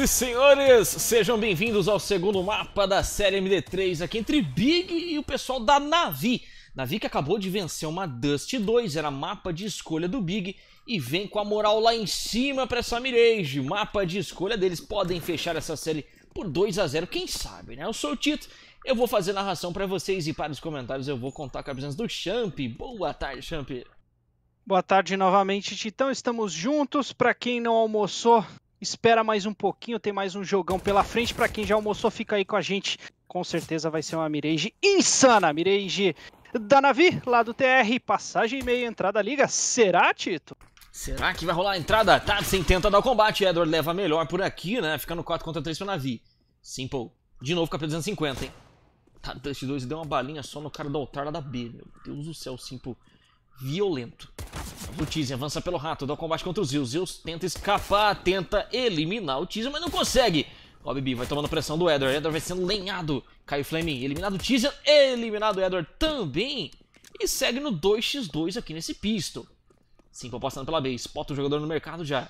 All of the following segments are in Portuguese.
e senhores, sejam bem-vindos ao segundo mapa da série MD3 aqui entre Big e o pessoal da Navi. Navi que acabou de vencer uma Dust 2, era mapa de escolha do Big e vem com a moral lá em cima para essa Mirage. Mapa de escolha deles, podem fechar essa série por 2 a 0 quem sabe, né? Eu sou o Tito, eu vou fazer narração para vocês e para os comentários eu vou contar com a presença do Champ. Boa tarde, Champ. Boa tarde novamente, Titão. Estamos juntos. Para quem não almoçou, espera mais um pouquinho, tem mais um jogão pela frente. Para quem já almoçou, fica aí com a gente. Com certeza vai ser uma Mirage insana. Mirage da Navi, lá do TR, passagem e meia, entrada liga. Será, Tito? Será que vai rolar a entrada? Tadsen tá tenta dar o combate, Edward leva melhor por aqui, né? Fica no 4 contra 3 pro Navi. Simple. De novo, capítulo 250, hein? Tá, Dust 2 deu uma balinha só no cara do altar lá da B, meu Deus do céu, Simple violento. O Tizen avança pelo rato, dá o um combate contra o Zeus. Zeus tenta escapar, tenta eliminar o Tizen, mas não consegue. Rob B vai tomando pressão do Edward. Edward vai sendo lenhado. caiu o Fleming, eliminado o Tizen, eliminado o Edward também. E segue no 2x2 aqui nesse pisto. Sim, passando pela base, Spot o jogador no mercado já.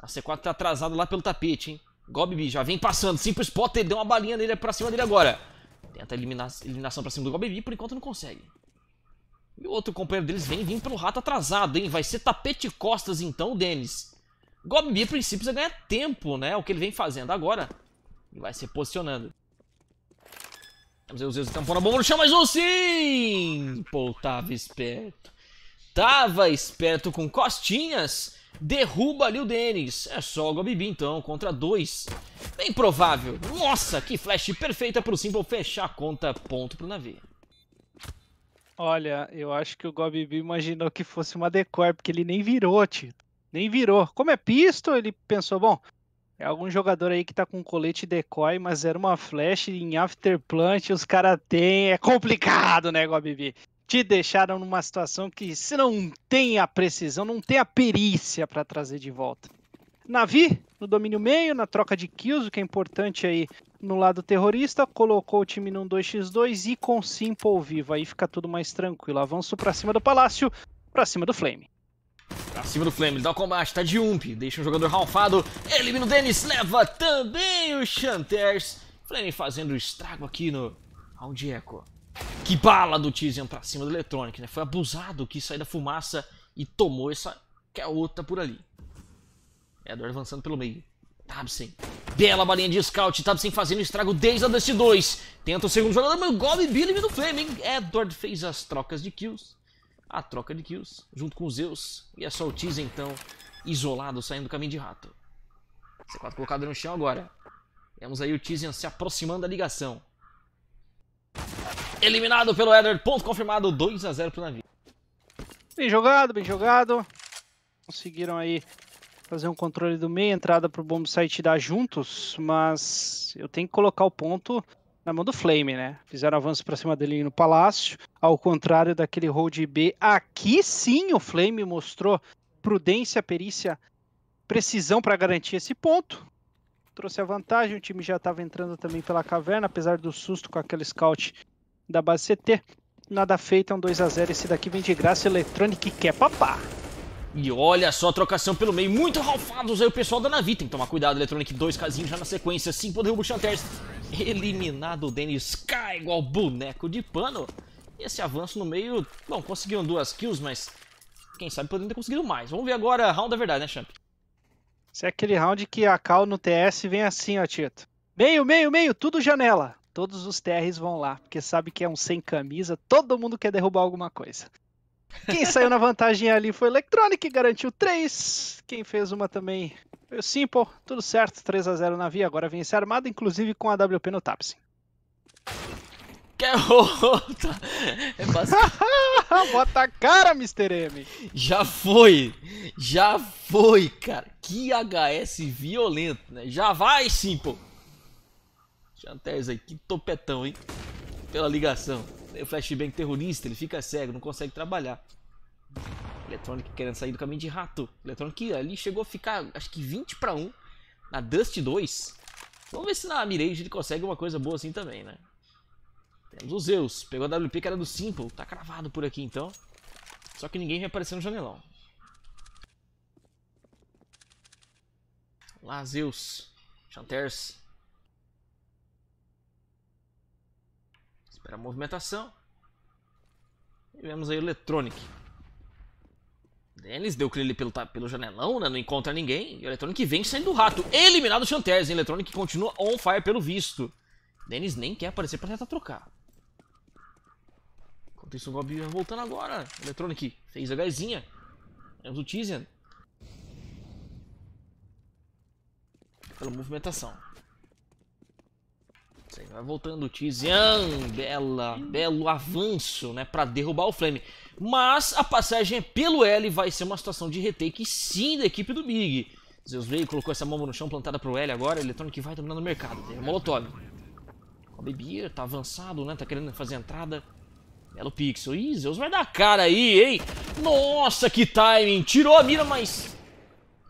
A C4 tá atrasada lá pelo tapete, hein? Gobbi já vem passando. Sim, pro Spot, ele deu uma balinha nele é pra cima dele agora. Tenta eliminar, eliminação pra cima do Gobbi, por enquanto não consegue. Outro companheiro deles vem vindo pelo rato atrasado, hein? Vai ser tapete costas então, Denis. Gobbi, a princípio, precisa ganhar tempo, né? O que ele vem fazendo agora. E vai se posicionando. Vamos ver os Zeus tampou na bomba no chão, mas um sim! Pô, tava esperto. Tava esperto com costinhas. Derruba ali o Denis. É só o Gobibi então, contra dois. Bem provável. Nossa, que flash perfeita pro Simple fechar a conta. Ponto pro navio. Olha, eu acho que o Gobibi imaginou que fosse uma decor, porque ele nem virou, tio. Nem virou. Como é pisto, ele pensou, bom, é algum jogador aí que tá com colete decoy, mas era uma flash em afterplant. os caras têm. É complicado, né, Gobibi? Te deixaram numa situação que se não tem a precisão, não tem a perícia para trazer de volta. Navi, no domínio meio, na troca de kills, o que é importante aí no lado terrorista, colocou o time num 2x2 e com Simple vivo. Aí fica tudo mais tranquilo. Avanço pra cima do Palácio, pra cima do Flame. Pra cima do Flame, ele dá o combate, tá de ump, deixa um jogador ralfado, elimina o Dennis, leva também o Chanters. Flame fazendo estrago aqui no Round Echo. Que bala do Tizian pra cima do Electronic, né? Foi abusado que saiu da fumaça e tomou essa que é outra por ali. Edward avançando pelo meio. Tabsen. Bela balinha de scout. Tabsen fazendo estrago desde a Dust 2. Tenta o segundo jogador, mas o Gob Billy do Flame, hein? Edward é, fez as trocas de kills. A troca de kills, junto com os Zeus. E é só o Tiz, então, isolado, saindo do caminho de rato. C4 colocado no chão agora. Temos aí o Tizen se aproximando da ligação. Eliminado pelo Edward, ponto confirmado, 2 a 0 pro navio. Bem jogado, bem jogado. Conseguiram aí fazer um controle do meio, entrada pro bomb site dar juntos, mas eu tenho que colocar o ponto na mão do Flame, né? Fizeram avanço para cima dele no palácio, ao contrário daquele hold B. Aqui sim o Flame mostrou prudência, perícia, precisão para garantir esse ponto. Trouxe a vantagem, o time já estava entrando também pela caverna, apesar do susto com aquele scout da base CT. Nada feito, é um 2x0. Esse daqui vem de graça, Electronic que quer papá. E olha só a trocação pelo meio, muito ralfados aí o pessoal da Navi, tem que tomar cuidado, Electronic dois casinhos já na sequência, 5 derruba o Chanters, eliminado o Dennis Sky igual boneco de pano. E esse avanço no meio, bom, conseguiram duas kills, mas quem sabe poderiam ter conseguido mais. Vamos ver agora a round da verdade, né, Champ? Esse é aquele round que a Cal no TS vem assim, ó, Tito. Meio, meio, meio, tudo janela. Todos os TRs vão lá, porque sabe que é um sem camisa, todo mundo quer derrubar alguma coisa. Quem saiu na vantagem ali foi Electronic, garantiu 3. Quem fez uma também foi o Simple. Tudo certo, 3 a 0 na via. Agora vem esse armado, inclusive com a WP no Tapsin. Que rota! É basicamente... Bota a cara, Mr. M! Já foi! Já foi, cara! Que HS violento, né? Já vai, Simple! Chantés aí, que topetão, hein? Pela ligação o flashbang terrorista, ele fica cego, não consegue trabalhar. Electronic querendo sair do caminho de rato. Electronic ali chegou a ficar, acho que 20 para 1 na Dust 2. Vamos ver se na Mirage ele consegue uma coisa boa assim também, né? Temos o Zeus. Pegou a WP que era do Simple. Tá cravado por aqui, então. Só que ninguém reapareceu no janelão. Lá, Zeus. Chanters. Era movimentação. Tivemos o Electronic. Dennis deu clear pelo, pelo janelão, né? Não encontra ninguém. E o Electronic vem saindo do rato. Eliminado o Chantez. Electronic continua on fire pelo visto. Dennis nem quer aparecer para tentar trocar. Enquanto isso, o Gob voltando agora. Electronic fez a gazinha. Temos o Tizian. Pela movimentação. Vai voltando o Tizian, bela, belo avanço, né, para derrubar o Flame. Mas a passagem pelo L vai ser uma situação de retake sim da equipe do Big. Zeus veio, colocou essa bomba no chão plantada pro L agora, que vai dominando o mercado. Tem a Molotov. O Bebir tá avançado, né, tá querendo fazer a entrada. Belo Pixel. Ih, Zeus vai dar cara aí, hein? Nossa, que timing! Tirou a mira, mas...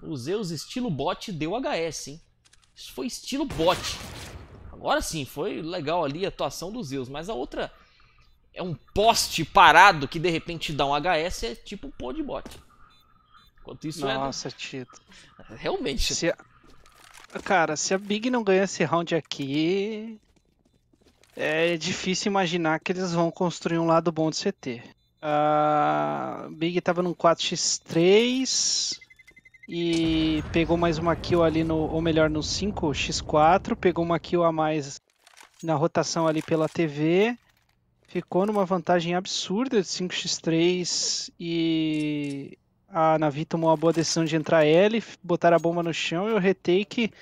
O Zeus estilo bot deu HS, hein? Isso foi estilo bot. Agora sim, foi legal ali a atuação dos Zeus, mas a outra é um poste parado que de repente dá um HS, é tipo um podbot. Enquanto isso Nossa, é. Né? Nossa, Tito. Realmente. Se a... Cara, se a Big não ganhar esse round aqui. É difícil imaginar que eles vão construir um lado bom de CT. A ah, Big tava num 4x3 e pegou mais uma kill ali no, ou melhor, no 5x4, pegou uma kill a mais na rotação ali pela TV, ficou numa vantagem absurda de 5x3 e a Navi tomou a boa decisão de entrar L, botar a bomba no chão e o retake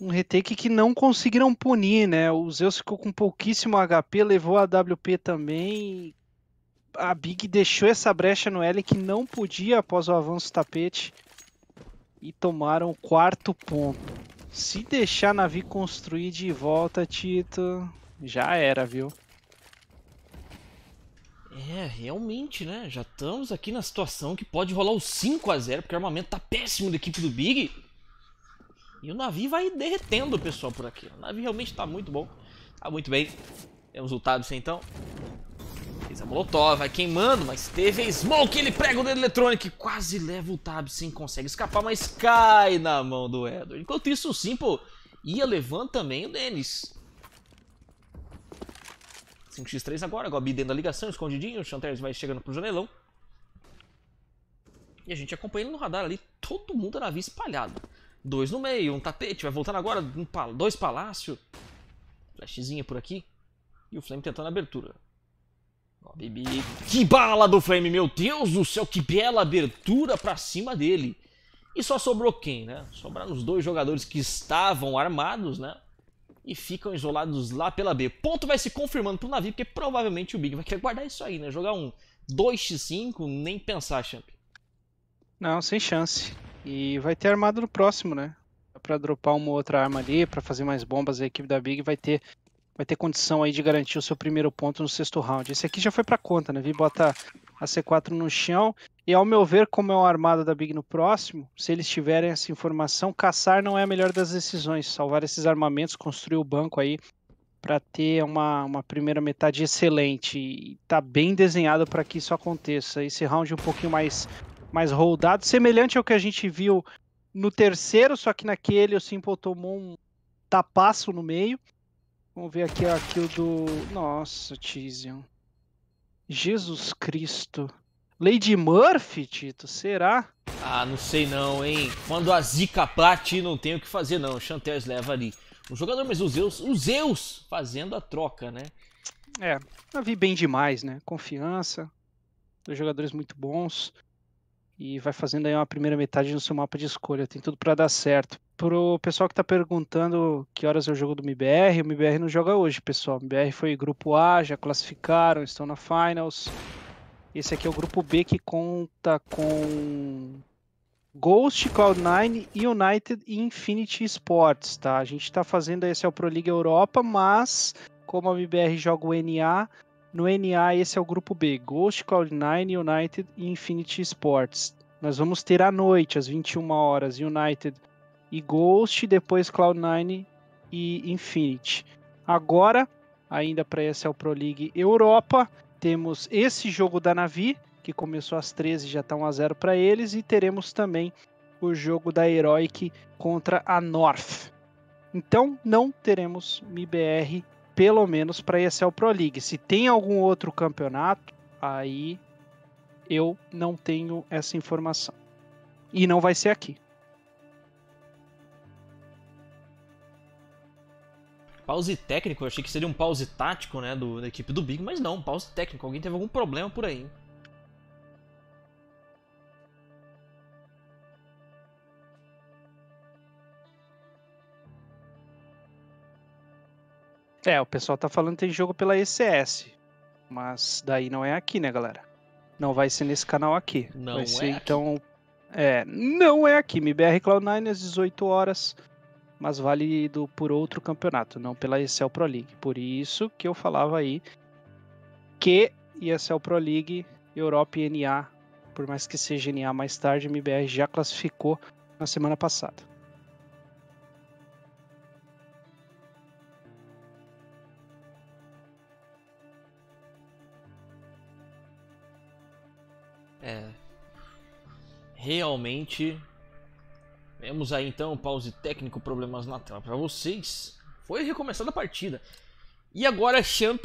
um retake que não conseguiram punir, né? O Zeus ficou com pouquíssimo HP, levou a WP também. A Big deixou essa brecha no L que não podia após o avanço do tapete e tomaram o quarto ponto. Se deixar navio construir de volta, Tito, já era, viu? É, realmente, né? Já estamos aqui na situação que pode rolar o 5 a 0 porque o armamento tá péssimo da equipe do Big. E o navio vai derretendo o pessoal por aqui. O navio realmente tá muito bom. Tá muito bem. Temos lutado isso então. Fez a molotov, vai queimando, mas teve a smoke, ele prega o dedo eletrônico quase leva o Tab sem consegue escapar, mas cai na mão do Edward. Enquanto isso, o Simple ia levando também o Dennis. 5x3 agora, Gobi dentro da ligação, escondidinho, o Chanteres vai chegando pro janelão. E a gente acompanha ele no radar ali, todo mundo na via espalhado. Dois no meio, um tapete, vai voltando agora, um dois palácio. Flashzinha por aqui. E o Flame tentando a abertura. Que bala do Flame, meu Deus do céu, que bela abertura pra cima dele. E só sobrou quem, né? Sobraram os dois jogadores que estavam armados, né? E ficam isolados lá pela B. Ponto vai se confirmando pro navio, porque provavelmente o Big vai querer guardar isso aí, né? Jogar um 2x5, nem pensar, champ. Não, sem chance. E vai ter armado no próximo, né? pra dropar uma outra arma ali, pra fazer mais bombas, a equipe da Big vai ter vai ter condição aí de garantir o seu primeiro ponto no sexto round. Esse aqui já foi para conta, né? Vi botar a C4 no chão. E ao meu ver, como é uma armada da Big no próximo, se eles tiverem essa informação, caçar não é a melhor das decisões. Salvar esses armamentos, construir o banco aí para ter uma, uma primeira metade excelente. E tá bem desenhado para que isso aconteça. Esse round um pouquinho mais, mais roldado, semelhante ao que a gente viu no terceiro, só que naquele o Simple tomou um tapaço no meio. Vamos ver aqui a kill do. Nossa, Tizion. Jesus Cristo. Lady Murphy, Tito, será? Ah, não sei não, hein? Quando a zica bate, não tem o que fazer não. Chantez leva ali. O jogador, mas os Zeus, os Zeus fazendo a troca, né? É, eu vi bem demais, né? Confiança, dois jogadores muito bons. E vai fazendo aí uma primeira metade no seu mapa de escolha. Tem tudo para dar certo pro pessoal que tá perguntando que horas é o jogo do MBR, o MBR não joga hoje, pessoal. O MBR foi grupo A, já classificaram, estão na finals. Esse aqui é o grupo B que conta com Ghost, Cloud9, United e Infinity Sports, tá? A gente tá fazendo esse é o Pro League Europa, mas como a MBR joga o NA, no NA esse é o grupo B, Ghost, Cloud9, United e Infinity Sports. Nós vamos ter à noite, às 21 horas, United e Ghost, depois Cloud9 e Infinity. Agora, ainda para a ESL Pro League Europa, temos esse jogo da Navi, que começou às 13, já está 1 a 0 para eles, e teremos também o jogo da Heroic contra a North. Então, não teremos MIBR, pelo menos para a ESL Pro League. Se tem algum outro campeonato, aí eu não tenho essa informação. E não vai ser aqui. Pause técnico, eu achei que seria um pause tático, né, do, da equipe do Big, mas não, pause técnico. Alguém teve algum problema por aí. É, o pessoal tá falando que tem jogo pela ECS. Mas daí não é aqui, né, galera? Não vai ser nesse canal aqui. Não vai é ser, aqui. então. É, não é aqui. MBR Cloud9 às 18 horas mas válido por outro campeonato, não pela Excel Pro League. Por isso que eu falava aí que ESL Pro League, Europa e NA, por mais que seja NA mais tarde, MBR já classificou na semana passada. É. Realmente temos aí então pause técnico, problemas na tela para vocês. Foi recomeçada a partida. E agora Champ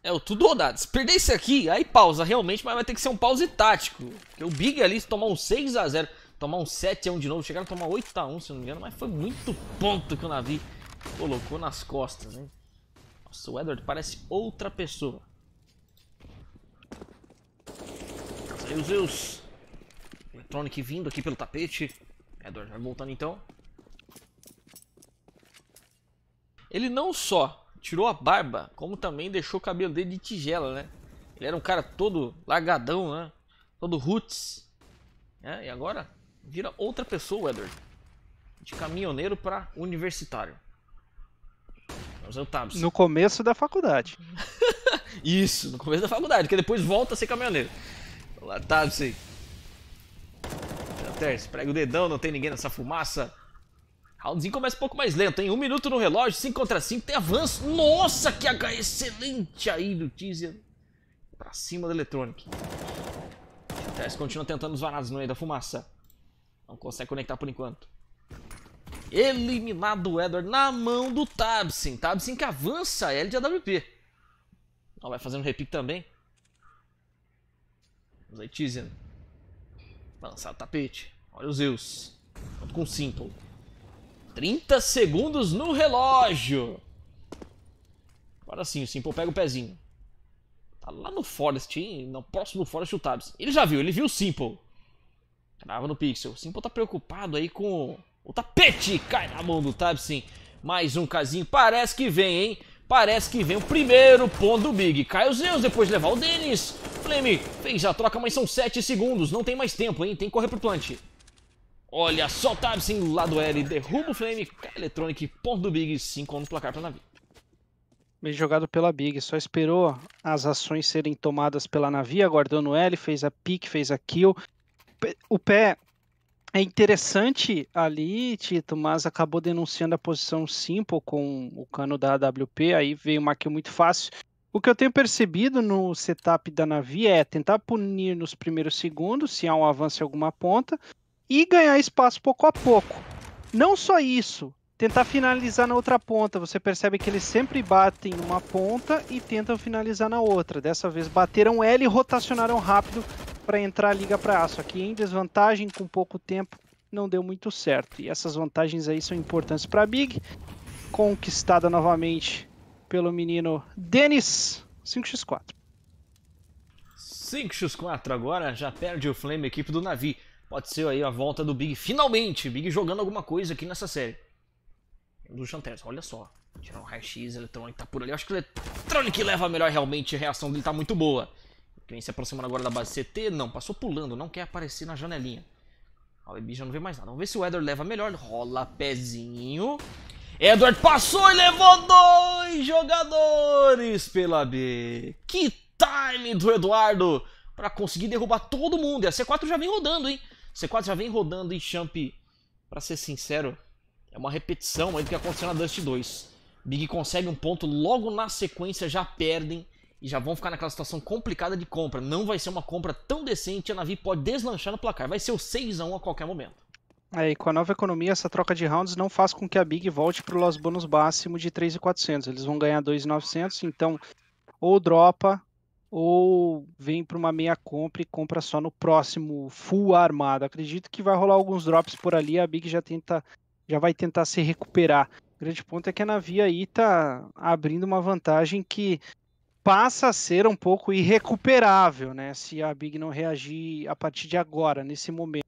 é o tudo rodado. Se perder isso aqui, aí pausa realmente, mas vai ter que ser um pause tático. Porque o Big ali, se tomar um 6 a 0 tomar um 7 a 1 de novo, chegaram a tomar 8 a 1 se não me engano, mas foi muito ponto que o navio colocou nas costas, Nossa, o Edward parece outra pessoa. Saiu Zeus. Electronic vindo aqui pelo tapete. É, Edward, vai voltando então. Ele não só tirou a barba, como também deixou o cabelo dele de tigela, né? Ele era um cara todo largadão, né? Todo roots. Né? E agora vira outra pessoa, Edward. De caminhoneiro para universitário. No começo da faculdade. Isso, no começo da faculdade, que depois volta a ser caminhoneiro. Olá, Tabs aí. Peters. Prega o dedão, não tem ninguém nessa fumaça. Roundzinho começa um pouco mais lento, hein? um minuto no relógio, 5 contra 5, tem avanço. Nossa, que H excelente aí do Tizian. Pra cima da Electronic. Peters continua tentando os varados no meio da fumaça. Não consegue conectar por enquanto. Eliminado o Edward na mão do Tabsin. Tabsin que avança a L de AWP. Não vai fazendo repique também. Vamos aí, Tizian. Balançar o tapete. Olha os Zeus. Conto com Simple. 30 segundos no relógio. Agora sim, o Simple pega o pezinho. Tá lá no Forest, hein? No próximo Forest Tabs. Ele já viu, ele viu o Simple. Crava no Pixel. O Simple tá preocupado aí com o tapete. Cai na mão do Tabs, sim. Mais um casinho. Parece que vem, hein? Parece que vem o primeiro ponto do Big. Cai os Zeus depois de levar o Dennis. Leme fez a troca, mas são 7 segundos. Não tem mais tempo, hein? Tem que correr pro plant. Olha só, Tabsin, lado L, derruba o Flame, Electronic, ponto do Big, 5 no placar pra navio. Bem jogado pela Big, só esperou as ações serem tomadas pela navio. aguardou no L, fez a pick, fez a kill. O pé é interessante ali, Tito, mas acabou denunciando a posição Simple com o cano da AWP, aí veio uma kill muito fácil. O que eu tenho percebido no setup da Navi é tentar punir nos primeiros segundos, se há um avanço em alguma ponta, e ganhar espaço pouco a pouco. Não só isso, tentar finalizar na outra ponta. Você percebe que eles sempre batem uma ponta e tentam finalizar na outra. Dessa vez bateram L e rotacionaram rápido para entrar a liga para aço. Aqui em desvantagem, com pouco tempo, não deu muito certo. E essas vantagens aí são importantes para a Big. Conquistada novamente pelo menino Denis 5x4. 5x4 agora, já perde o Flame, equipe do Navi. Pode ser aí a volta do Big. Finalmente, Big jogando alguma coisa aqui nessa série. Do Chanters, olha só. Tirar um raio-x, eletrônico tá por ali. Eu acho que o eletrônico leva melhor realmente, a reação dele tá muito boa. Quem se aproximando agora da base CT, não, passou pulando, não quer aparecer na janelinha. A Big já não vê mais nada. Vamos ver se o Eder leva melhor. Rola pezinho. Edward passou e levou dois jogadores pela B. Que time do Eduardo para conseguir derrubar todo mundo. E a C4 já vem rodando, hein? C4 já vem rodando, hein, Champ? Pra ser sincero, é uma repetição aí do que aconteceu na Dust 2. Big consegue um ponto, logo na sequência já perdem e já vão ficar naquela situação complicada de compra. Não vai ser uma compra tão decente, a Navi pode deslanchar no placar. Vai ser o 6x1 a qualquer momento. É, e com a nova economia, essa troca de rounds não faz com que a Big volte para o loss bônus máximo de 3.400. Eles vão ganhar 2.900, então ou dropa ou vem para uma meia compra e compra só no próximo full armado. Acredito que vai rolar alguns drops por ali, a Big já tenta já vai tentar se recuperar. O grande ponto é que a Navia aí tá abrindo uma vantagem que passa a ser um pouco irrecuperável, né? Se a Big não reagir a partir de agora, nesse momento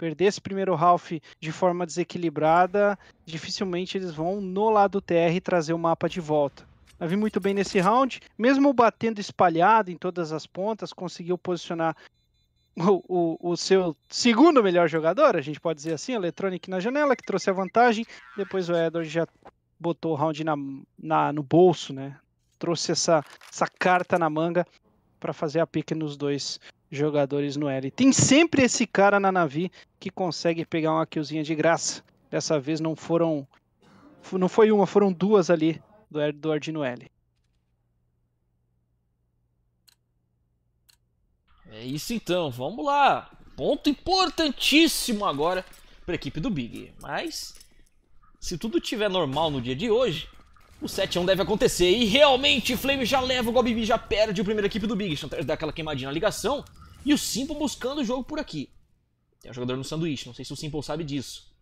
perder esse primeiro half de forma desequilibrada, dificilmente eles vão no lado TR trazer o mapa de volta. Eu vi muito bem nesse round, mesmo batendo espalhado em todas as pontas, conseguiu posicionar o, o, o, seu segundo melhor jogador, a gente pode dizer assim, Electronic na janela, que trouxe a vantagem. Depois o Edward já botou o round na, na, no bolso, né? Trouxe essa, essa carta na manga para fazer a pique nos dois jogadores no L. Tem sempre esse cara na Navi que consegue pegar uma killzinha de graça. Dessa vez não foram. Não foi uma, foram duas ali do, L, do L. É isso então, vamos lá. Ponto importantíssimo agora para a equipe do Big. Mas, se tudo tiver normal no dia de hoje, o 7 1 deve acontecer. E realmente, Flame já leva o Gobibi, já perde o primeiro equipe do Big. Chantares então, dá aquela queimadinha na ligação. E o Simple buscando o jogo por aqui. Tem um jogador no sanduíche, não sei se o Simple sabe disso.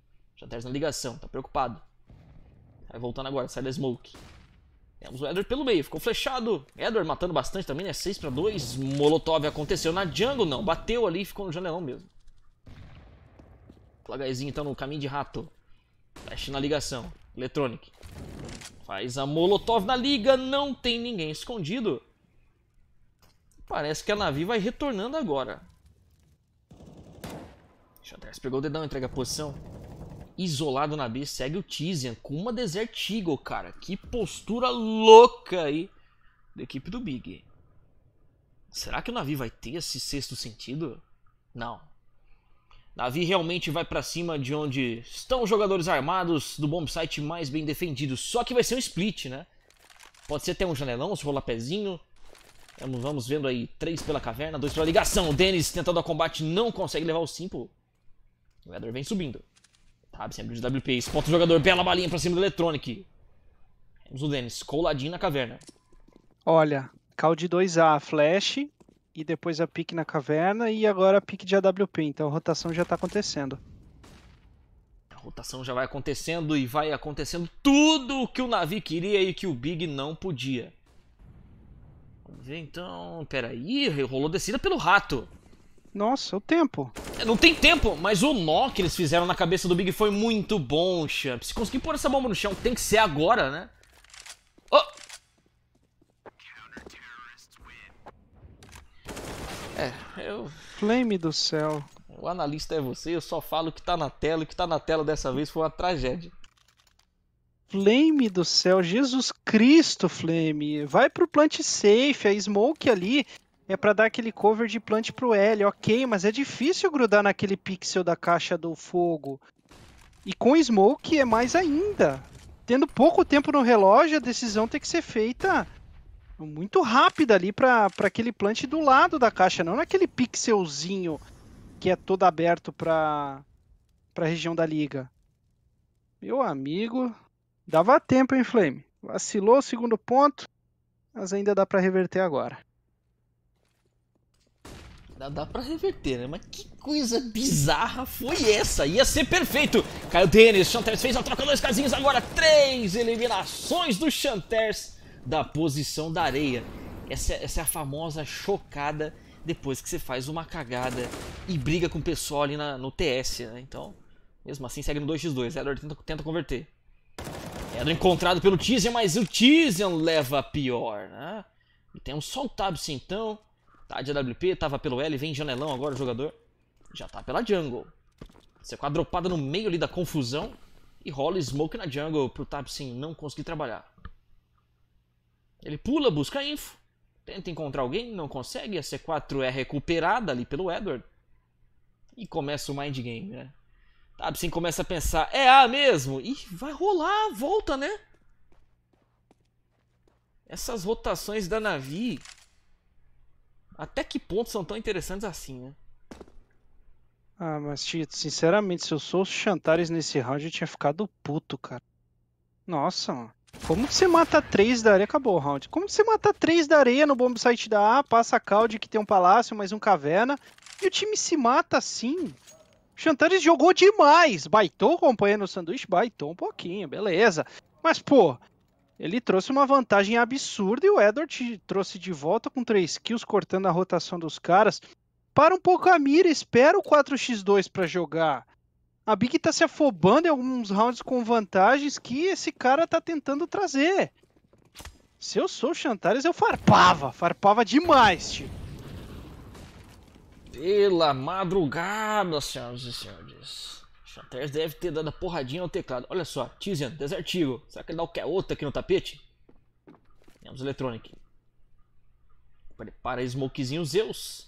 tá na ligação, tá preocupado. Vai voltando agora, sai da smoke. Temos o Edward pelo meio, ficou flechado. Edward matando bastante também, né? 6 para 2 Molotov aconteceu na jungle, não. Bateu ali e ficou no janelão mesmo. Flagaizinho então no caminho de rato. Flash na ligação. Electronic. Faz a Molotov na liga, não tem ninguém escondido. Parece que a navio vai retornando agora. Chantres pegou o dedão, entrega a posição. Isolado na B, segue o Tizian com uma Desert Eagle, cara. Que postura louca aí da equipe do Big. Será que o navio vai ter esse sexto sentido? Não, Davi realmente vai para cima de onde estão os jogadores armados do bombsite mais bem defendido. Só que vai ser um split, né? Pode ser até um janelão, se rolar pezinho. Vamos, vendo aí. Três pela caverna, dois pela ligação. O Dennis tentando a combate, não consegue levar o simple. O Edor vem subindo. Sabe, sempre de WP. Espota o jogador, bela balinha pra cima do Electronic. Temos o Dennis coladinho na caverna. Olha, Cal de 2A, flash e depois a pique na caverna e agora a pique de AWP, então a rotação já está acontecendo. A rotação já vai acontecendo e vai acontecendo tudo o que o navio queria e que o Big não podia. Vamos ver então, peraí, rolou descida pelo rato. Nossa, o tempo. É, não tem tempo, mas o nó que eles fizeram na cabeça do Big foi muito bom, Champ. Se conseguir pôr essa bomba no chão, tem que ser agora, né? Oh! É, eu. Flame do céu. O analista é você, eu só falo o que tá na tela, o que tá na tela dessa vez foi uma tragédia. Flame do céu, Jesus Cristo, Flame. Vai pro plant safe, a smoke ali é para dar aquele cover de plant pro L, ok, mas é difícil grudar naquele pixel da caixa do fogo. E com smoke é mais ainda. Tendo pouco tempo no relógio, a decisão tem que ser feita muito rápida ali para aquele plant do lado da caixa, não naquele pixelzinho que é todo aberto para a região da liga. Meu amigo, dava tempo, hein, Flame? Vacilou o segundo ponto, mas ainda dá para reverter agora. Dá, dá pra reverter, né? Mas que coisa bizarra foi essa? Ia ser perfeito! Caiu Dennis, Chanters fez a troca, dois casinhos agora, três eliminações do Chanters da posição da areia. Essa, essa é a famosa chocada depois que você faz uma cagada e briga com o pessoal ali na, no TS, né? Então, mesmo assim, segue no 2x2. Edward tenta, tenta converter. Edward encontrado pelo Tizian, mas o Tizian leva pior, né? E tem um só o então. Tá de AWP, tava pelo L, vem janelão agora o jogador. Já tá pela jungle. Você com é a dropada no meio ali da confusão. E rola smoke na jungle pro Tabsin não conseguir trabalhar. Ele pula, busca info, tenta encontrar alguém, não consegue. A C4 é recuperada ali pelo Edward. E começa o mind game, né? Tabsin assim, começa a pensar, é A mesmo? E vai rolar, volta, né? Essas rotações da Navi, até que ponto são tão interessantes assim, né? Ah, mas Tito, sinceramente, se eu sou os Chantares nesse round, eu tinha ficado puto, cara. Nossa, mano. Como você mata três da areia? Acabou o round. Como você mata três da areia no bombsite da A, passa a Calde que tem um palácio, mais um caverna, e o time se mata assim? Chantares jogou demais. Baitou companheiro no sanduíche? Baitou um pouquinho, beleza. Mas, pô, ele trouxe uma vantagem absurda e o Edward trouxe de volta com 3 kills, cortando a rotação dos caras. Para um pouco a mira, espera o 4x2 para jogar. A Big tá se afobando em alguns rounds com vantagens que esse cara tá tentando trazer. Se eu sou o Chantares, eu farpava. Farpava demais, tio. Pela madrugada, senhoras e senhores. Chantares deve ter dado a porradinha ao teclado. Olha só, Tizian, Desert Será que ele dá o que? outro aqui no tapete? Temos eletrônica. Prepara aí, Smokezinho Zeus.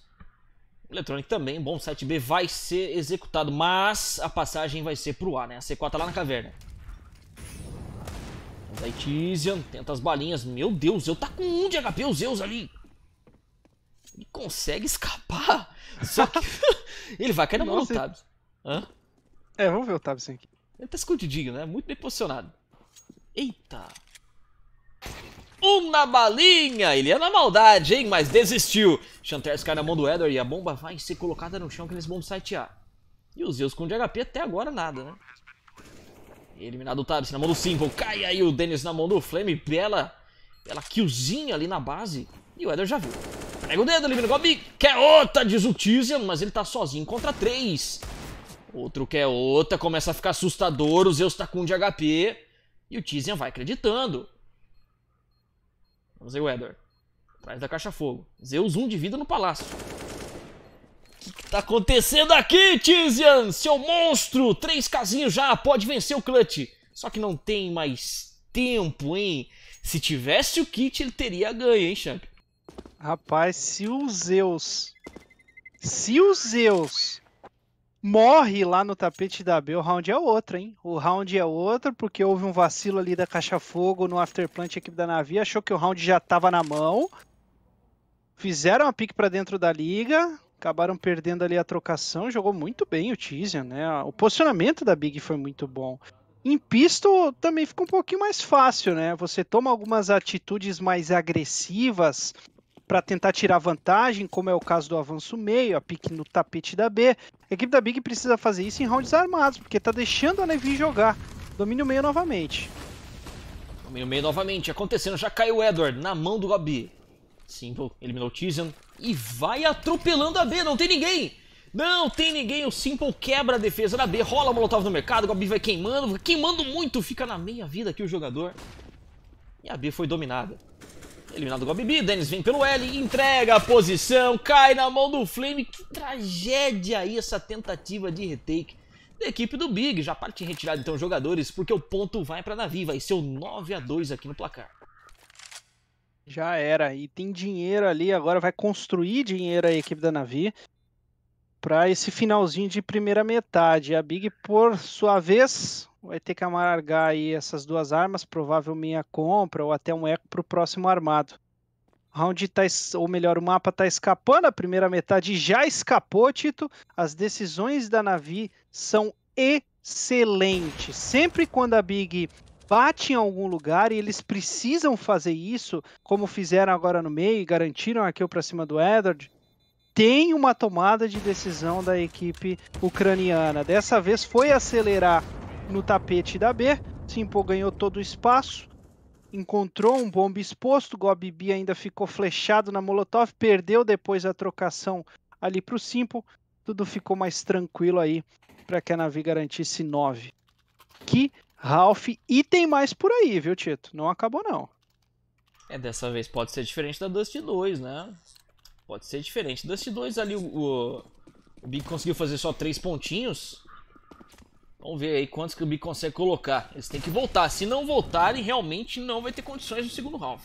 Electronic também, bom, 7B vai ser executado, mas a passagem vai ser pro A, né? A C4 tá lá na caverna. aí, Tizian, tenta as balinhas. Meu Deus, eu tá com um de HP, o Zeus ali. Ele consegue escapar. Só que ele vai cair na mão do Tab. Hã? É, vamos ver o Tab aqui. Ele tá escondidinho, né? Muito bem posicionado. Eita. Um na balinha! Ele é na maldade, hein? Mas desistiu. Chanters cai na mão do Edward e a bomba vai ser colocada no chão que eles vão sitear. E os Zeus com de HP até agora nada, né? Eliminado o Tabs na mão do Simple. Cai aí o Dennis na mão do Flame. Bela, bela killzinha ali na base. E o Eder já viu. Pega o dedo, elimina o Gobi. Quer outra, diz o Tizian, mas ele tá sozinho contra três. Outro quer outra, começa a ficar assustador. O Zeus tá com um de HP. E o Tizian vai acreditando. Vamos ver o Edward. Atrás da caixa fogo. Zeus um de vida no palácio. O que, que tá acontecendo aqui, Tizian? Seu monstro! Três casinhos já, pode vencer o clutch. Só que não tem mais tempo, hein? Se tivesse o kit, ele teria ganho, hein, Champ? Rapaz, se o Zeus... Se o Zeus morre lá no tapete da B, o round é outro, hein? O round é outro, porque houve um vacilo ali da Caixa Fogo no Afterplant, equipe da Navi, achou que o round já tava na mão. Fizeram a pique para dentro da liga, acabaram perdendo ali a trocação, jogou muito bem o Teaser, né? O posicionamento da Big foi muito bom. Em pisto também fica um pouquinho mais fácil, né? Você toma algumas atitudes mais agressivas, para tentar tirar vantagem, como é o caso do avanço meio, a pique no tapete da B. A equipe da Big precisa fazer isso em rounds armados, porque está deixando a Nevin jogar. Domínio meio novamente. Domínio meio novamente, acontecendo, já caiu o Edward na mão do Gabi. Simple eliminou o Tizen e vai atropelando a B, não tem ninguém! Não tem ninguém, o Simple quebra a defesa da B, rola o Molotov no mercado, o Gabi vai queimando, queimando muito, fica na meia vida aqui o jogador. E a B foi dominada. Eliminado igual Bibi, Dennis vem pelo L, entrega a posição, cai na mão do Flame. Que tragédia aí essa tentativa de retake da equipe do Big. Já parte retirada então jogadores, porque o ponto vai para Navi, vai ser o 9 a 2 aqui no placar. Já era, e tem dinheiro ali, agora vai construir dinheiro a equipe da Navi para esse finalzinho de primeira metade. A Big, por sua vez, vai ter que amargar aí essas duas armas, provável minha compra ou até um eco para o próximo armado. Round tá, ou melhor, o mapa está escapando, a primeira metade já escapou, Tito. As decisões da Navi são excelentes. Sempre quando a Big bate em algum lugar e eles precisam fazer isso, como fizeram agora no meio e garantiram aqui para cima do Edward, tem uma tomada de decisão da equipe ucraniana. Dessa vez foi acelerar no tapete da B. Simpo ganhou todo o espaço, encontrou um bombe exposto, B ainda ficou flechado na Molotov, perdeu depois a trocação ali para o Simpo. Tudo ficou mais tranquilo aí para que a Navi garantisse 9. Que Ralph e tem mais por aí, viu, Tito? Não acabou não. É, dessa vez pode ser diferente da Dust 2, né? Pode ser diferente. Dust 2 ali o, o, o Big conseguiu fazer só três pontinhos. Vamos ver aí quantos que o Bic consegue colocar. Eles têm que voltar. Se não voltarem, realmente não vai ter condições no segundo round.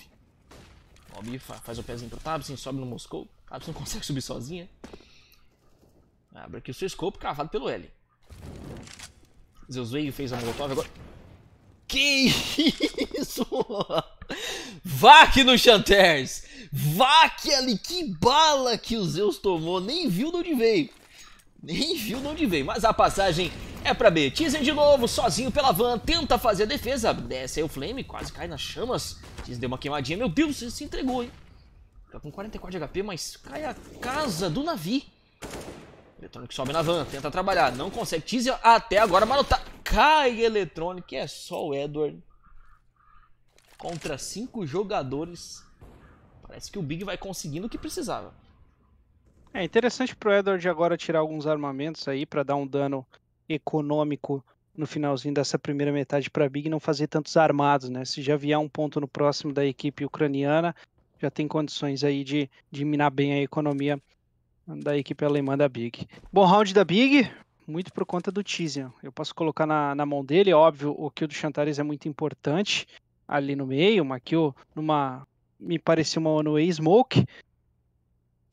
O Bic faz o pezinho pro Tabsin, sobe no Moscou. Tabsin não consegue subir sozinha. Abre aqui o seu scope, cavado pelo L. Zeus veio fez a molotov agora. Que isso? Vac no Chanters! Vac ali, que bala que o Zeus tomou, nem viu de onde veio nem viu de onde veio, mas a passagem é pra B. Tizen de novo, sozinho pela van, tenta fazer a defesa, desce aí o Flame, quase cai nas chamas. Tizen deu uma queimadinha, meu Deus, ele se entregou, hein. Fica tá com 44 de HP, mas cai a casa do navio. Eletrônico sobe na van, tenta trabalhar, não consegue. Tizen até agora, mano, tá... Cai Eletrônico, é só o Edward. Contra cinco jogadores. Parece que o Big vai conseguindo o que precisava. É interessante pro Edward agora tirar alguns armamentos aí para dar um dano econômico no finalzinho dessa primeira metade para Big não fazer tantos armados, né? Se já vier um ponto no próximo da equipe ucraniana, já tem condições aí de, de minar bem a economia da equipe alemã da Big. Bom round da Big, muito por conta do Tizian. Eu posso colocar na, na mão dele, é óbvio, o kill do Chantares é muito importante ali no meio, uma kill numa me pareceu uma Way Smoke,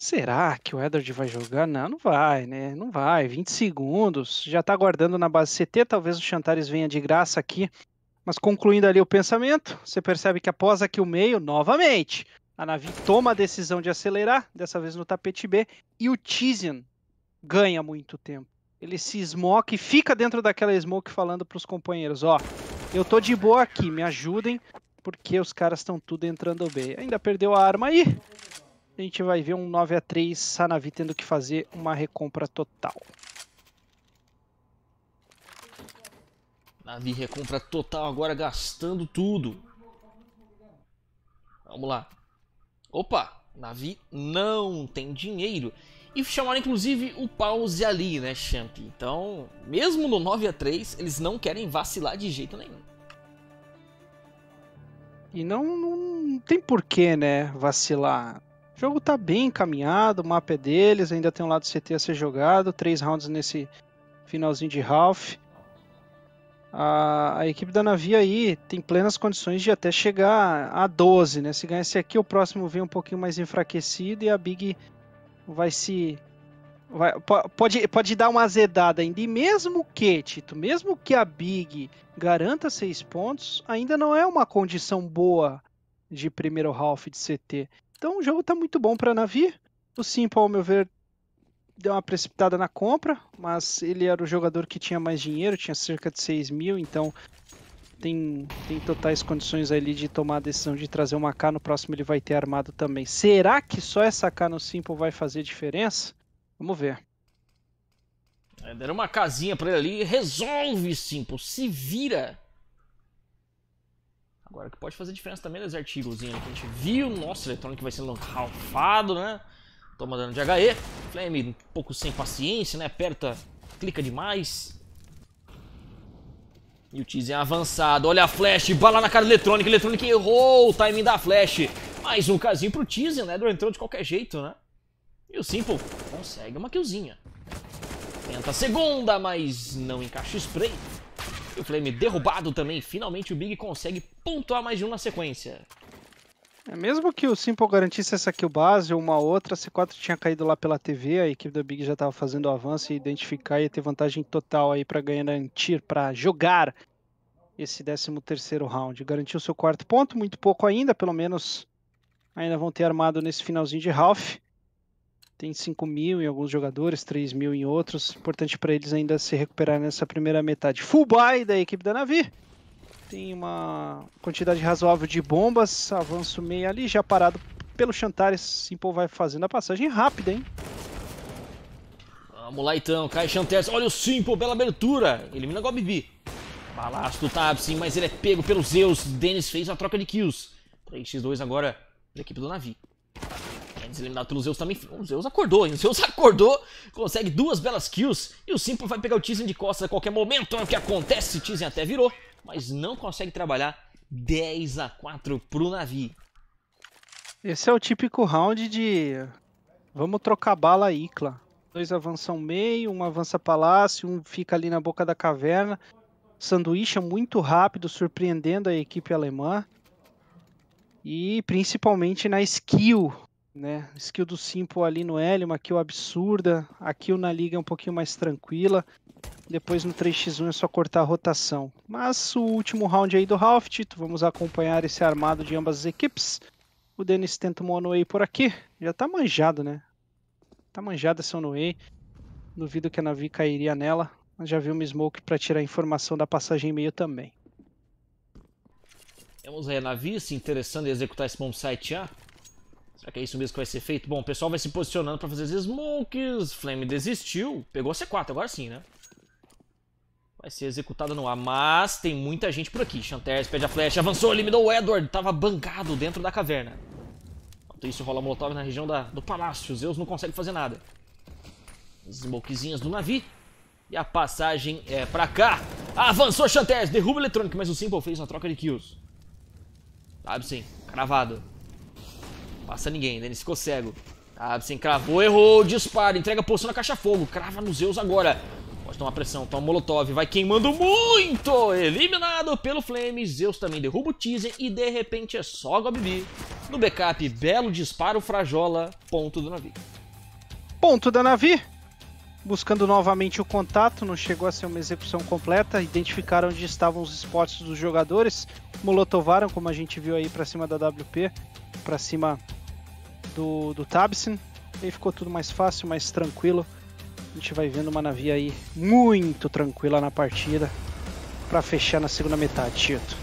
Será que o Edward vai jogar? Não, não vai, né? Não vai. 20 segundos. Já tá guardando na base CT. Talvez o Chantares venha de graça aqui. Mas concluindo ali o pensamento, você percebe que após aqui o meio, novamente, a Navi toma a decisão de acelerar, dessa vez no tapete B, e o Tizian ganha muito tempo. Ele se esmoca e fica dentro daquela smoke falando pros companheiros, ó, oh, eu tô de boa aqui, me ajudem, porque os caras estão tudo entrando B. Ainda perdeu a arma aí, a gente vai ver um 9 a 3 Sanavi tendo que fazer uma recompra total. Navi recompra total agora, gastando tudo. Vamos lá. Opa, Navi não tem dinheiro. E chamaram inclusive o pause ali, né, Champ? Então, mesmo no 9 a 3 eles não querem vacilar de jeito nenhum. E não, não tem porquê, né, vacilar. O jogo tá bem encaminhado, o mapa é deles, ainda tem um lado CT a ser jogado, três rounds nesse finalzinho de half. A, a equipe da Navi aí tem plenas condições de até chegar a 12, né? Se ganhar esse aqui, o próximo vem um pouquinho mais enfraquecido e a Big vai se Vai, pode, pode dar uma azedada ainda. E mesmo que, Tito, mesmo que a Big garanta seis pontos, ainda não é uma condição boa de primeiro half de CT. Então o jogo tá muito bom para Navi. O Simple, ao meu ver, deu uma precipitada na compra, mas ele era o jogador que tinha mais dinheiro, tinha cerca de 6 mil, então tem, tem totais condições ali de tomar a decisão de trazer uma K, no próximo ele vai ter armado também. Será que só essa K no Simple vai fazer diferença? Vamos ver. É, deram uma casinha pra ele ali, resolve Simple, se vira. Agora, que pode fazer diferença também é dos que a gente viu. Nossa, o eletrônico vai sendo ralfado, né? Toma dano de HE. Flame um pouco sem paciência, né? Aperta, clica demais. E o Tizen é avançado. Olha a flash, bala na cara do eletrônico. Eletrônico errou o timing da flash. Mais um casinho pro Tizen, né? Entrou de qualquer jeito, né? E o Simple consegue uma killzinha. Tenta a segunda, mas não encaixa o spray. O Flame derrubado também. Finalmente o Big consegue pontuar mais de um na sequência. É, mesmo que o Simple garantisse essa kill base ou uma outra, a C4 tinha caído lá pela TV, a equipe do Big já estava fazendo o avanço e identificar e ter vantagem total aí para garantir, para jogar esse 13 terceiro round. Garantiu seu quarto ponto, muito pouco ainda, pelo menos ainda vão ter armado nesse finalzinho de Ralph tem 5 mil em alguns jogadores, 3 mil em outros. Importante para eles ainda se recuperar nessa primeira metade. Full buy da equipe da Navi. Tem uma quantidade razoável de bombas. Avanço meio ali, já parado pelo Chantares. Simple vai fazendo a passagem rápida, hein? Vamos lá então, cai Chantares. Olha o Simple, bela abertura. Elimina a Gobibi. Balaço do Tabsin, mas ele é pego pelos Zeus. Dennis fez a troca de kills. 3x2 agora da equipe do Navi. Sainz, eliminado pelo Zeus também. O Zeus acordou, hein? O Zeus acordou, consegue duas belas kills. E o Simple vai pegar o Tizen de costas a qualquer momento. É o que acontece, o Tizen até virou, mas não consegue trabalhar. 10 a 4 pro Navi. Esse é o típico round de... Vamos trocar bala aí Icla. Dois avançam meio, um avança palácio, um fica ali na boca da caverna. Sanduíche é muito rápido, surpreendendo a equipe alemã. E principalmente na skill né? Skill do Simple ali no L, uma kill absurda. A kill na liga é um pouquinho mais tranquila. Depois no 3x1 é só cortar a rotação. Mas o último round aí do Half Tito, vamos acompanhar esse armado de ambas as equipes. O Denis tenta uma Onway por aqui. Já tá manjado, né? Tá manjada essa Onway. Duvido que a Navi cairia nela. Mas já viu uma Smoke pra tirar a informação da passagem meio também. Temos aí a Navi se interessando em executar esse bom site A. Será que é isso mesmo que vai ser feito? Bom, o pessoal vai se posicionando pra fazer as smokes. Flame desistiu. Pegou C4, agora sim, né? Vai ser executada no ar, mas tem muita gente por aqui. Chanters pede a flecha, avançou, eliminou o Edward. Tava bancado dentro da caverna. Enquanto isso, rola Molotov na região da, do palácio. Zeus não consegue fazer nada. Smokezinhas do navio. E a passagem é pra cá. Avançou Chanters, derruba o eletrônico. mas o Simple fez uma troca de kills. Sabe sim, cravado. Passa ninguém, Denis né? ficou cego. Absen ah, cravou, errou, dispara, entrega a posição na caixa fogo. Crava no Zeus agora. Pode tomar pressão, toma Molotov, vai queimando muito! Eliminado pelo Flames, Zeus também derruba o teaser e de repente é só Gobbi. No backup, belo disparo, Frajola, ponto do navio. Ponto da Navi, Buscando novamente o contato, não chegou a ser uma execução completa. Identificaram onde estavam os spots dos jogadores, molotovaram, como a gente viu aí para cima da WP para cima do, do Tabsin. E aí ficou tudo mais fácil, mais tranquilo. A gente vai vendo uma navia aí muito tranquila na partida para fechar na segunda metade, Tito.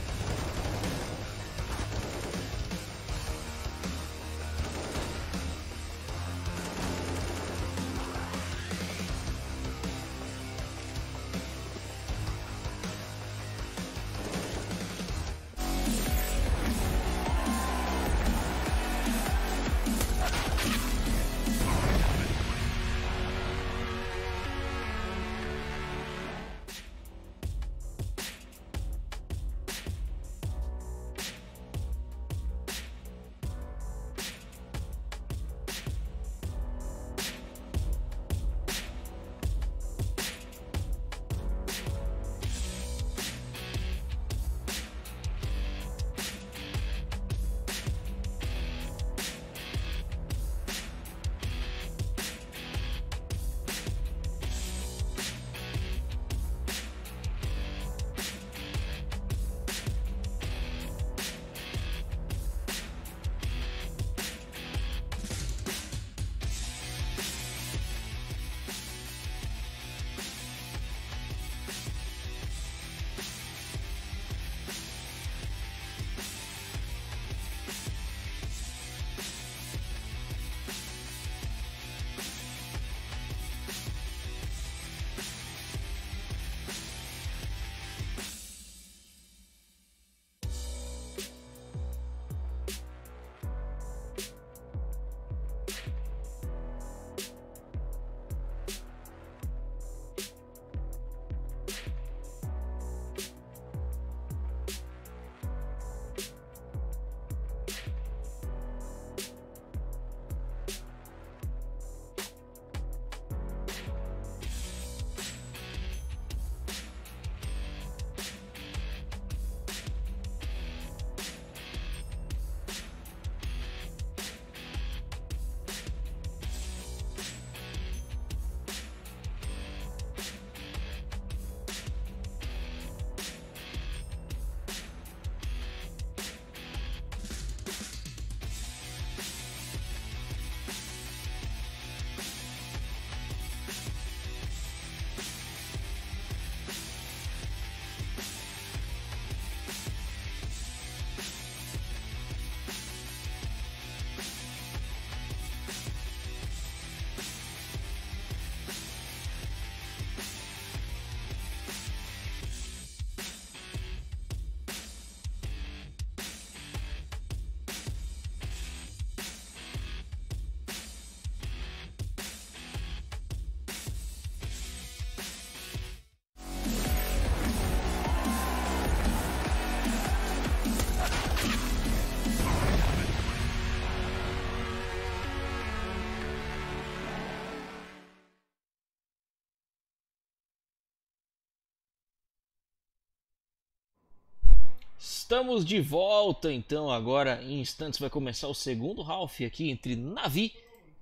Estamos de volta, então agora em instantes vai começar o segundo half aqui entre Navi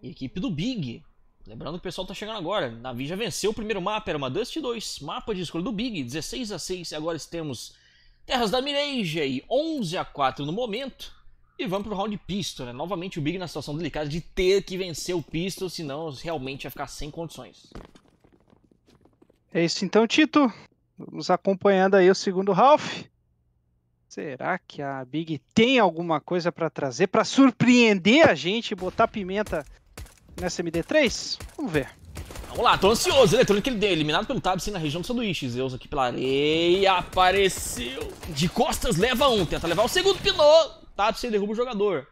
e equipe do Big. Lembrando que o pessoal está chegando agora, Navi já venceu o primeiro mapa, era uma Dust 2, mapa de escolha do Big, 16 a 6 agora temos Terras da Mireja e 11 a 4 no momento. E vamos pro round pistol, né? Novamente o Big na situação delicada de ter que vencer o pistol, senão realmente vai ficar sem condições. É isso então, Tito. Vamos acompanhando aí o segundo Ralph. Será que a Big tem alguma coisa para trazer para surpreender a gente e botar pimenta nessa MD3? Vamos ver. Vamos lá, tô ansioso. Eletrônico eliminado pelo Tabs na região do sanduíches. Zeus aqui pela areia. Apareceu. De costas leva um. Tenta levar o segundo. Pinou. Tabs derruba o jogador.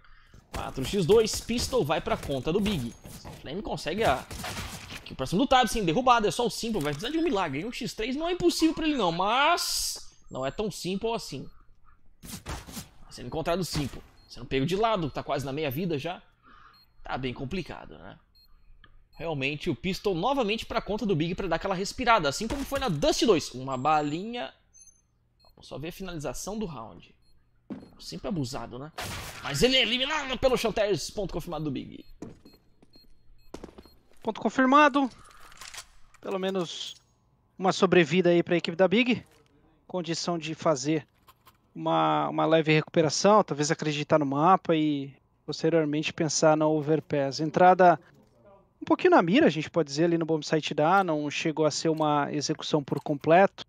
4x2. Pistol vai pra conta do Big. Flame consegue a. Aqui o próximo do Tabs, derrubado É só um simples. Vai precisar de um milagre. Um x3 não é impossível pra ele, não. Mas. Não é tão simples assim. Sendo encontrado cinco. Sendo pego de lado, tá quase na meia vida já. Tá bem complicado, né? Realmente o Pistol novamente pra conta do Big para dar aquela respirada, assim como foi na Dust 2. Uma balinha. Vamos só ver a finalização do round. Sempre abusado, né? Mas ele é eliminado pelo Chanters. Ponto confirmado do Big. Ponto confirmado. Pelo menos uma sobrevida aí para a equipe da Big. Condição de fazer uma, uma leve recuperação, talvez acreditar no mapa e posteriormente pensar no overpass. Entrada um pouquinho na mira, a gente pode dizer, ali no bomb site da não chegou a ser uma execução por completo.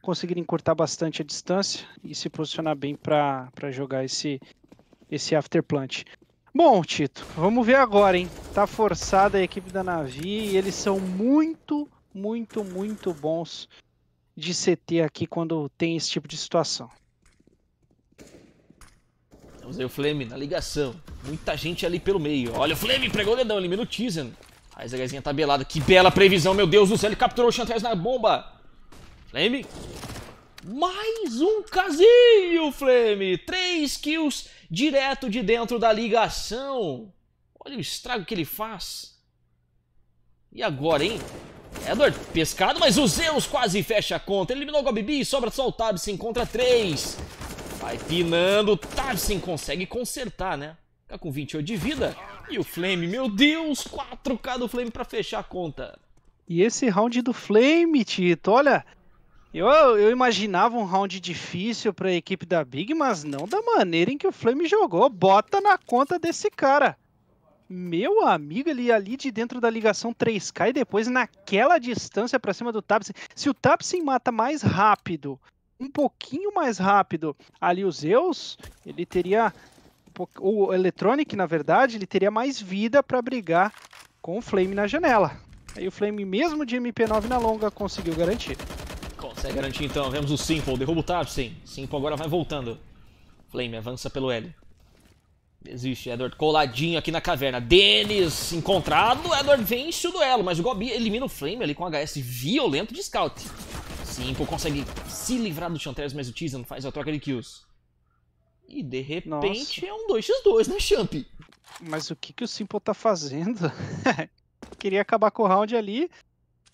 conseguiram encurtar bastante a distância e se posicionar bem para jogar esse, esse afterplant. Bom, Tito, vamos ver agora, hein? Tá forçada a equipe da Navi e eles são muito, muito, muito bons de CT aqui quando tem esse tipo de situação. Vamos ver o Flame na ligação. Muita gente ali pelo meio. Olha o Flame, pregou o dedão, elimina o Tizen. A Zagazinha tá belada. Que bela previsão, meu Deus do céu. Ele capturou o Chantres na bomba. Flame. Mais um casinho, Flame. Três kills direto de dentro da ligação. Olha o estrago que ele faz. E agora, hein? Edward pescado, mas o Zeus quase fecha a conta. Ele eliminou o Gobibi, sobra só o Tab, se encontra três. Vai pinando, Tarsin consegue consertar, né? Tá com 28 de vida. E o Flame, meu Deus, 4k do Flame para fechar a conta. E esse round do Flame, Tito, olha, eu, eu imaginava um round difícil para a equipe da Big, mas não da maneira em que o Flame jogou. Bota na conta desse cara. Meu amigo, ele ali de dentro da ligação 3K e depois naquela distância para cima do Tapsin. Se o Tapsin mata mais rápido um pouquinho mais rápido ali o Zeus, ele teria. O Electronic, na verdade, ele teria mais vida para brigar com o Flame na janela. Aí o Flame, mesmo de MP9 na longa, conseguiu garantir. Consegue garantir então, vemos o Simple, derruba o sim. Simple agora vai voltando. Flame avança pelo L. Existe, Edward coladinho aqui na caverna. Denis encontrado, Edward vence o duelo, mas o Gobi elimina o Flame ali com um HS violento de scout. 5, consegue se livrar do Chantres, mas o Tizen faz a troca de kills. E de repente Nossa. é um 2x2, né, Champ? Mas o que, que o Simple tá fazendo? Queria acabar com o round ali,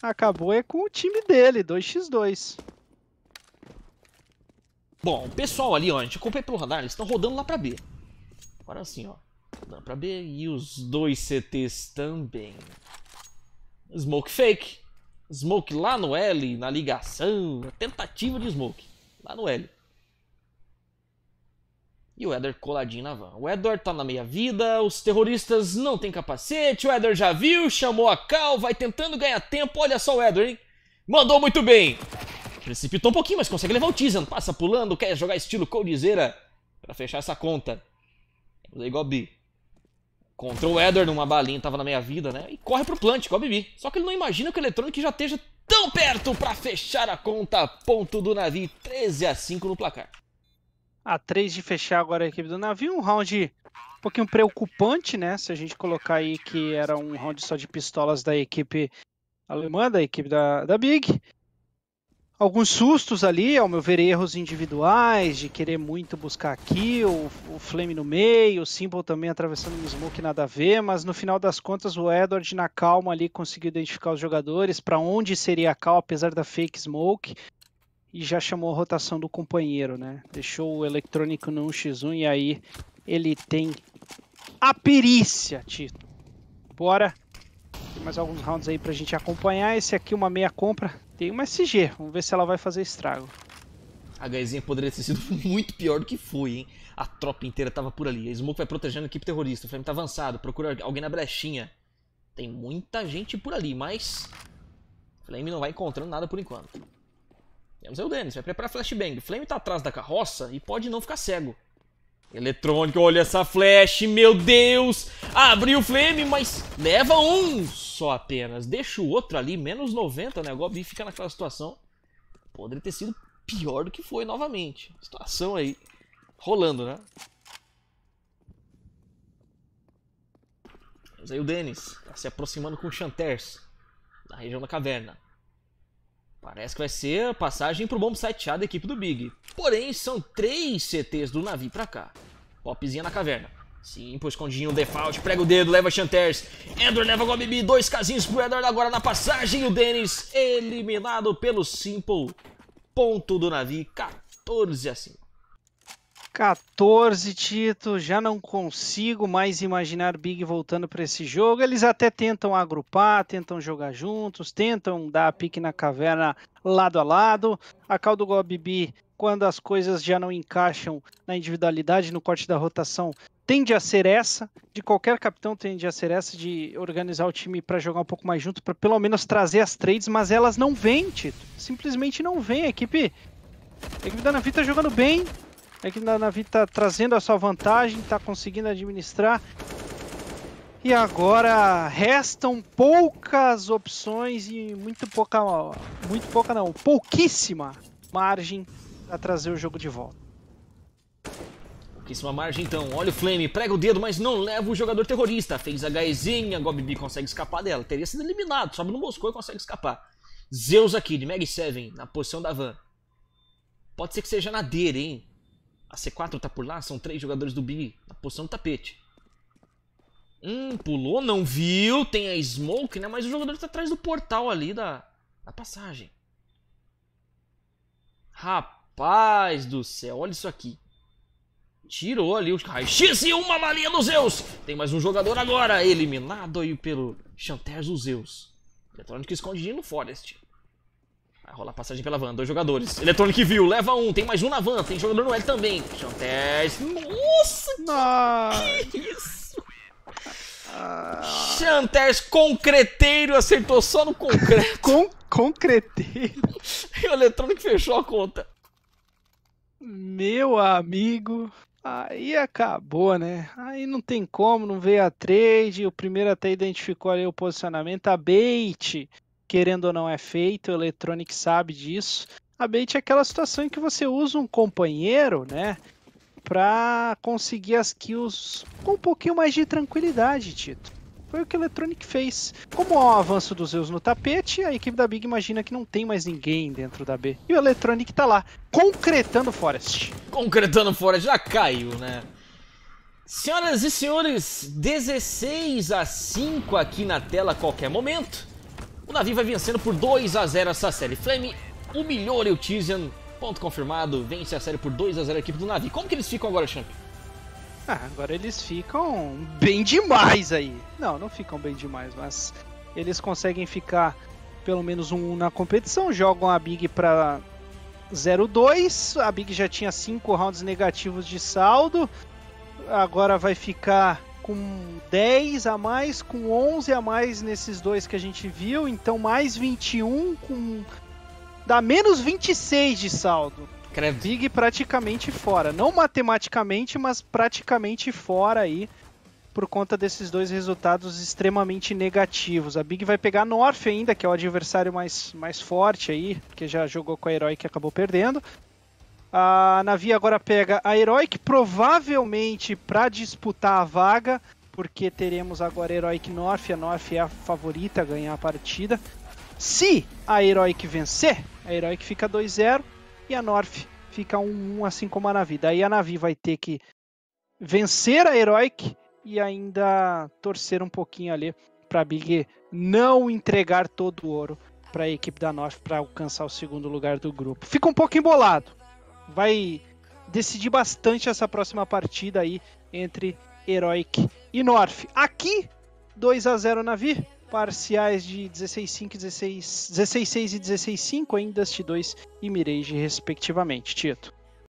acabou é com o time dele, 2x2. Bom, o pessoal ali, ó, a gente acompanha pelo radar, eles estão rodando lá pra B. Agora sim, ó, rodando pra B e os dois CTs também. Smoke fake. Smoke lá no L, na ligação, tentativa de Smoke, lá no L. E o Eder coladinho na van. O Edward tá na meia-vida, os terroristas não tem capacete, o Eder já viu, chamou a Cal, vai tentando ganhar tempo, olha só o Eder, hein? Mandou muito bem! Precipitou um pouquinho, mas consegue levar o Tizen, passa pulando, quer jogar estilo coldzera para fechar essa conta. Vamos aí, B. Contra o Eder numa balinha, tava na meia vida, né? E corre pro plant, a Bibi. Só que ele não imagina que o Eletrônico já esteja tão perto para fechar a conta. Ponto do navio, 13 a 5 no placar. A 3 de fechar agora a equipe do navio. Um round um pouquinho preocupante, né? Se a gente colocar aí que era um round só de pistolas da equipe alemã, da equipe da, da Big alguns sustos ali, ao meu ver, erros individuais, de querer muito buscar aqui, o, o Flame no meio, o Simple também atravessando um smoke nada a ver, mas no final das contas o Edward na calma ali conseguiu identificar os jogadores, para onde seria a cal, apesar da fake smoke, e já chamou a rotação do companheiro, né? Deixou o eletrônico no 1x1 e aí ele tem a perícia, Tito. Bora! Tem mais alguns rounds aí pra gente acompanhar. Esse aqui uma meia compra tem uma SG, vamos ver se ela vai fazer estrago. A gaizinha poderia ter sido muito pior do que foi, hein? A tropa inteira tava por ali. A Smoke vai protegendo a equipe terrorista. O Flame tá avançado, procura alguém na brechinha. Tem muita gente por ali, mas... O Flame não vai encontrando nada por enquanto. Temos aí o Dennis, vai preparar flashbang. O Flame tá atrás da carroça e pode não ficar cego. Eletrônico, olha essa flash, meu Deus! Abriu o flame, mas leva um só apenas. Deixa o outro ali, menos 90, né? O Goblin fica naquela situação. Poderia ter sido pior do que foi novamente. Situação aí, rolando, né? Mas aí o Denis tá se aproximando com o Chanters, na região da caverna. Parece que vai ser a passagem para o bom sitear da equipe do Big. Porém, são três CTs do navio para cá. Popzinha na caverna. Sim, pô, escondidinho, default, prega o dedo, leva Chanters. Ender leva o Gobibi, dois casinhos pro Ender agora na passagem. O Dennis eliminado pelo Simple. Ponto do navio, 14 a 5. 14 títulos, já não consigo mais imaginar Big voltando para esse jogo. Eles até tentam agrupar, tentam jogar juntos, tentam dar a pique na caverna lado a lado. A Caldo Bibi, quando as coisas já não encaixam na individualidade, no corte da rotação, tende a ser essa, de qualquer capitão tende a ser essa, de organizar o time para jogar um pouco mais junto, para pelo menos trazer as trades, mas elas não vêm, Tito. Simplesmente não vêm. A equipe, a equipe da Navi tá jogando bem, é que na vida tá trazendo a sua vantagem, tá conseguindo administrar. E agora restam poucas opções e muito pouca, muito pouca não, pouquíssima margem para trazer o jogo de volta. Pouquíssima margem então. Olha o Flame, prega o dedo, mas não leva o jogador terrorista. Fez a gaizinha, Gobibi consegue escapar dela. Teria sido eliminado, sobe no Moscou e consegue escapar. Zeus aqui, de Mag 7, na posição da van. Pode ser que seja na dele, hein? A C4 tá por lá, são três jogadores do B na posição do tapete. Hum, pulou, não viu, tem a smoke, né? Mas o jogador tá atrás do portal ali da, da passagem. Rapaz do céu, olha isso aqui. Tirou ali o raio-x e uma malinha do Zeus. Tem mais um jogador agora, eliminado aí pelo Chanterz do Zeus. Eletrônico escondidinho no Forest. Vai rolar passagem pela van, dois jogadores. Electronic View, leva um, tem mais um na van, tem jogador no L também. Chantés. Nossa! Nossa. Que isso? Ah. concreteiro acertou só no concreto. Con concreteiro? e o Electronic fechou a conta. Meu amigo. Aí acabou, né? Aí não tem como, não veio a trade. O primeiro até identificou ali o posicionamento, a bait querendo ou não, é feito, o Electronic sabe disso. A bait é aquela situação em que você usa um companheiro, né? Pra conseguir as kills com um pouquinho mais de tranquilidade, Tito. Foi o que o Electronic fez. Como há o avanço dos Zeus no tapete, a equipe da Big imagina que não tem mais ninguém dentro da B. E o Electronic tá lá, concretando Forest. Concretando Forest, já caiu, né? Senhoras e senhores, 16 a 5 aqui na tela a qualquer momento. O navio vai vencendo por 2 a 0 essa série. Flame humilhou o Leutizian, ponto confirmado, vence a série por 2 a 0 a equipe do navio. Como que eles ficam agora, Champion? Ah, agora eles ficam bem demais aí. Não, não ficam bem demais, mas eles conseguem ficar pelo menos um na competição, jogam a Big para 0-2, a Big já tinha 5 rounds negativos de saldo, agora vai ficar com 10 a mais, com 11 a mais nesses dois que a gente viu, então mais 21 com dá menos 26 de saldo. Creve. praticamente fora, não matematicamente, mas praticamente fora aí por conta desses dois resultados extremamente negativos. A Big vai pegar North ainda, que é o adversário mais, mais forte aí, porque já jogou com a Herói que acabou perdendo. A Navi agora pega a Heroic, provavelmente para disputar a vaga, porque teremos agora a Heroic North. A North é a favorita a ganhar a partida. Se a Heroic vencer, a Heroic fica 2-0 e a North fica 1-1, assim como a Navi. Daí a Navi vai ter que vencer a Heroic e ainda torcer um pouquinho ali para a Big não entregar todo o ouro para a equipe da North para alcançar o segundo lugar do grupo. Fica um pouco embolado vai decidir bastante essa próxima partida aí entre Heroic e North. Aqui, 2 a 0 Navi, parciais de 16-5 e 16 e 16-5 em Dust 2 e Mirage, respectivamente. Tito.